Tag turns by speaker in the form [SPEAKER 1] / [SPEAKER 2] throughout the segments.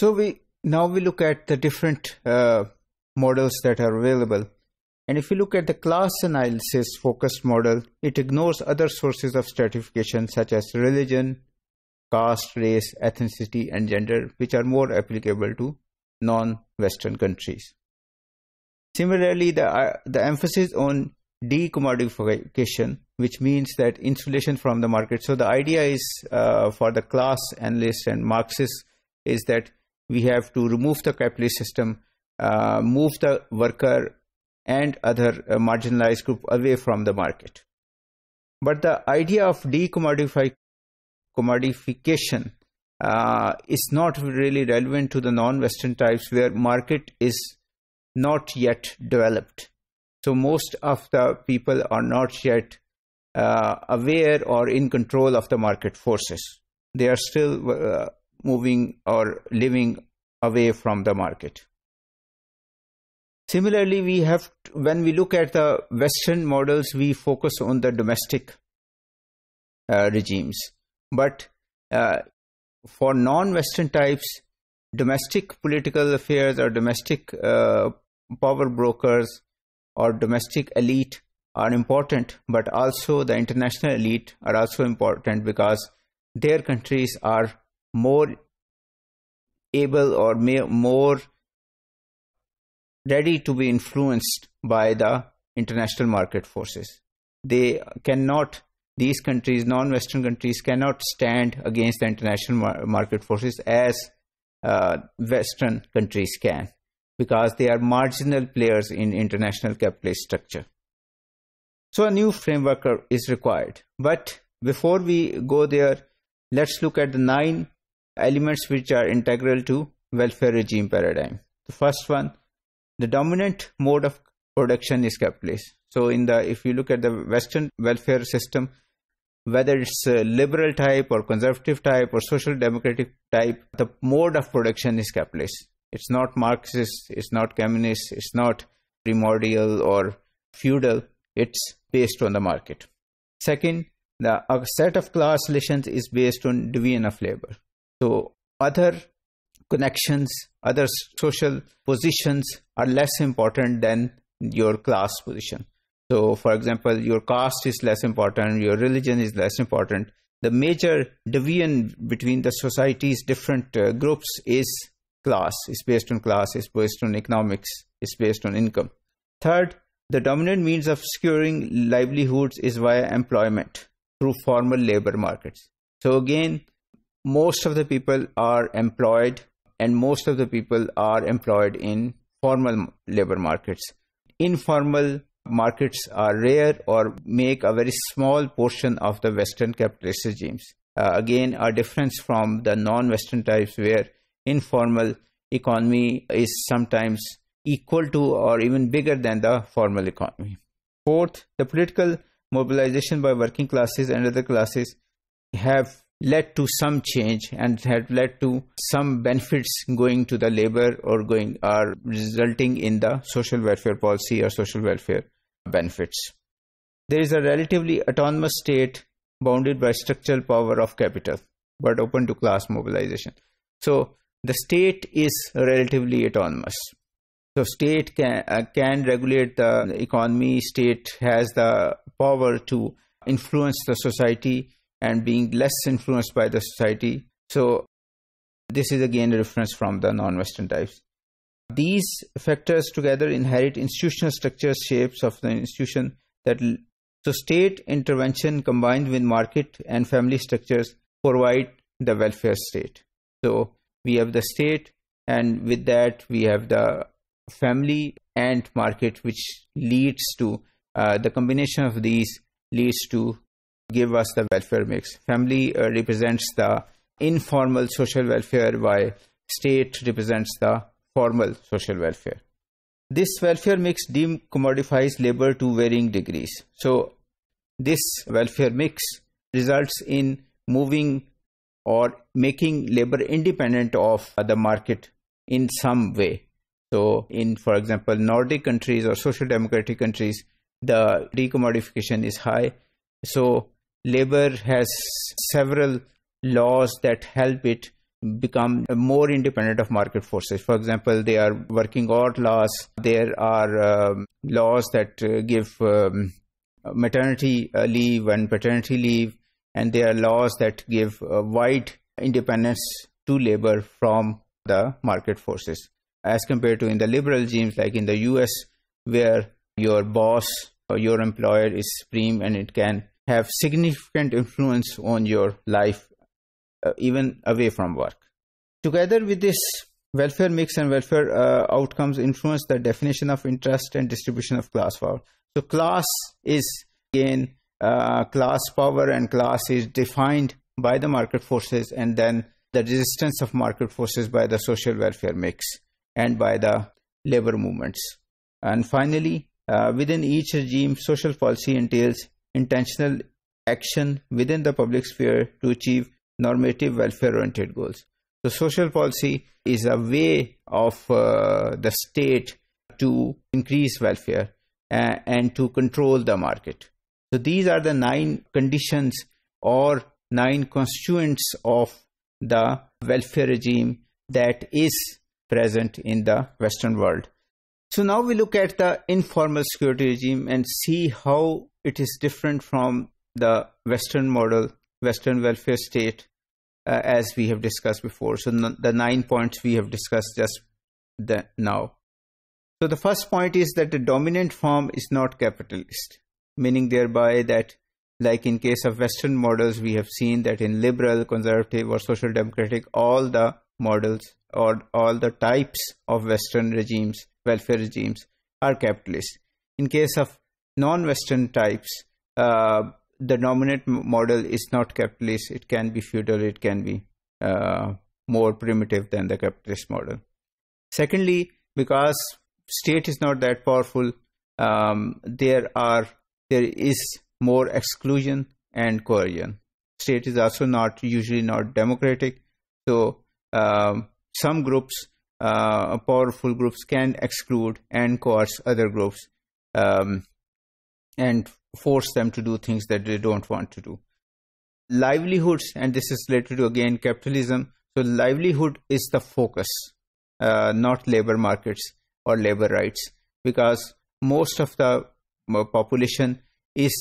[SPEAKER 1] So we now we look at the different uh, models that are available. And if you look at the class analysis focused model, it ignores other sources of stratification such as religion, caste, race, ethnicity, and gender, which are more applicable to non-Western countries. Similarly, the, uh, the emphasis on decommodification, which means that insulation from the market. So the idea is uh, for the class analyst and Marxists is that we have to remove the capitalist system, uh, move the worker and other uh, marginalized group away from the market. But the idea of decommodification uh, is not really relevant to the non-Western types where market is not yet developed. So most of the people are not yet uh, aware or in control of the market forces. They are still uh, moving or living away from the market. Similarly, we have when we look at the Western models, we focus on the domestic uh, regimes. But uh, for non-Western types, domestic political affairs or domestic uh, power brokers or domestic elite are important, but also the international elite are also important because their countries are more able or more ready to be influenced by the international market forces. They cannot, these countries, non Western countries, cannot stand against the international market forces as uh, Western countries can because they are marginal players in international capitalist structure. So a new framework uh, is required. But before we go there, let's look at the nine elements which are integral to welfare regime paradigm. The first one, the dominant mode of production is capitalist. So in the if you look at the Western welfare system, whether it's liberal type or conservative type or social democratic type, the mode of production is capitalist. It's not Marxist, it's not communist, it's not primordial or feudal. It's based on the market. Second, the set of class relations is based on division of labor. So other connections, other social positions are less important than your class position. So, for example, your caste is less important, your religion is less important. The major division between the society's different uh, groups is class, It's based on class, It's based on economics, It's based on income. Third, the dominant means of securing livelihoods is via employment through formal labor markets. So, again, most of the people are employed and most of the people are employed in formal labor markets. Informal markets are rare or make a very small portion of the Western capitalist regimes. Uh, again, a difference from the non Western types where informal economy is sometimes equal to or even bigger than the formal economy. Fourth, the political mobilization by working classes and other classes have led to some change and had led to some benefits going to the labor or going or resulting in the social welfare policy or social welfare benefits. There is a relatively autonomous state bounded by structural power of capital but open to class mobilization. So the state is relatively autonomous. So state can uh, can regulate the economy. State has the power to influence the society and being less influenced by the society. So, this is again a reference from the non Western types. These factors together inherit institutional structures, shapes of the institution that so state intervention combined with market and family structures provide the welfare state. So we have the state and with that we have the family and market which leads to uh, the combination of these leads to give us the welfare mix. Family uh, represents the informal social welfare, while state represents the formal social welfare. This welfare mix decommodifies labor to varying degrees. So, this welfare mix results in moving or making labor independent of the market in some way. So, in, for example, Nordic countries or social democratic countries, the decommodification is high. So, labor has several laws that help it become more independent of market forces. For example, they are working out laws. There are um, laws that uh, give um, maternity uh, leave and paternity leave, and there are laws that give uh, wide independence to labor from the market forces. As compared to in the liberal regimes, like in the US, where your boss or your employer is supreme and it can have significant influence on your life uh, even away from work together with this welfare mix and welfare uh, outcomes influence the definition of interest and distribution of class power so class is again uh, class power and class is defined by the market forces and then the resistance of market forces by the social welfare mix and by the labor movements and finally uh, within each regime social policy entails intentional action within the public sphere to achieve normative welfare oriented goals. So, social policy is a way of uh, the state to increase welfare and, uh, and to control the market. So, these are the nine conditions or nine constituents of the welfare regime that is present in the Western world. So, now we look at the informal security regime and see how it is different from the Western model, Western welfare state, uh, as we have discussed before. So the nine points we have discussed just the, now. So the first point is that the dominant form is not capitalist, meaning thereby that like in case of Western models, we have seen that in liberal, conservative or social democratic, all the models or all the types of Western regimes, welfare regimes are capitalist. In case of non-Western types, uh, the dominant model is not capitalist. It can be feudal. It can be uh, more primitive than the capitalist model. Secondly, because state is not that powerful, um, there are there is more exclusion and coercion. State is also not usually not democratic, so um, some groups, uh, powerful groups, can exclude and coerce other groups. Um, and force them to do things that they don't want to do. Livelihoods, and this is related to again capitalism. So, livelihood is the focus, uh, not labor markets or labor rights, because most of the uh, population is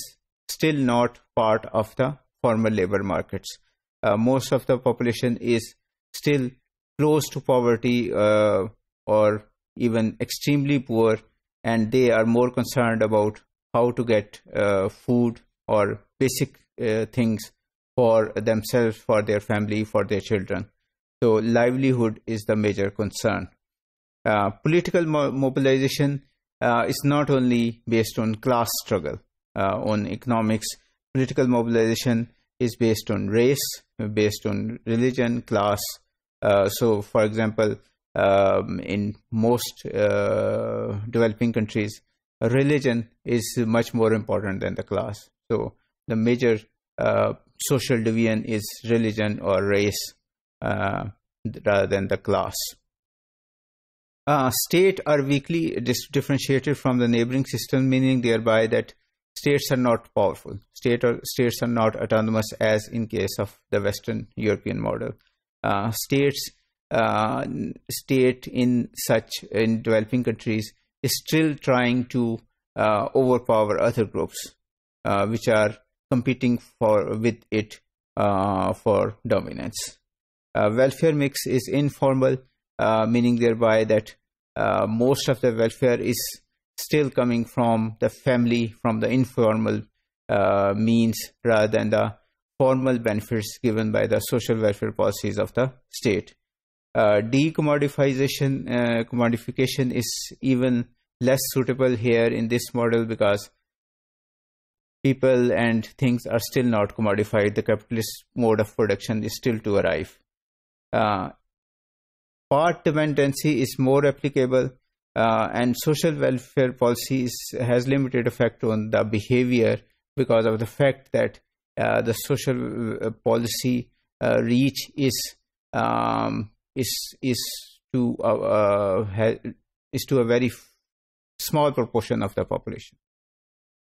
[SPEAKER 1] still not part of the formal labor markets. Uh, most of the population is still close to poverty uh, or even extremely poor, and they are more concerned about how to get uh, food or basic uh, things for themselves, for their family, for their children. So livelihood is the major concern. Uh, political mo mobilization uh, is not only based on class struggle, uh, on economics. Political mobilization is based on race, based on religion, class. Uh, so, for example, um, in most developing countries, religion is much more important than the class. So the major uh, social division is religion or race uh, rather than the class. Uh, state are weakly differentiated from the neighboring system, meaning thereby that states are not powerful. State or, states are not autonomous, as in case of the Western European model. Uh, states, uh, state in such in developing countries is still trying to uh, overpower other groups uh, which are competing for with it uh, for dominance. Uh, welfare mix is informal, uh, meaning thereby that uh, most of the welfare is still coming from the family, from the informal means rather than the formal benefits given by the social welfare policies of the state. Uh, decommodification uh, commodification is even less suitable here in this model because people and things are still not commodified the capitalist mode of production is still to arrive uh, part dependency is more applicable uh, and social welfare policy has limited effect on the behavior because of the fact that uh, the social uh, policy uh, reach is um, is is to uh, uh, is to a very small proportion of the population.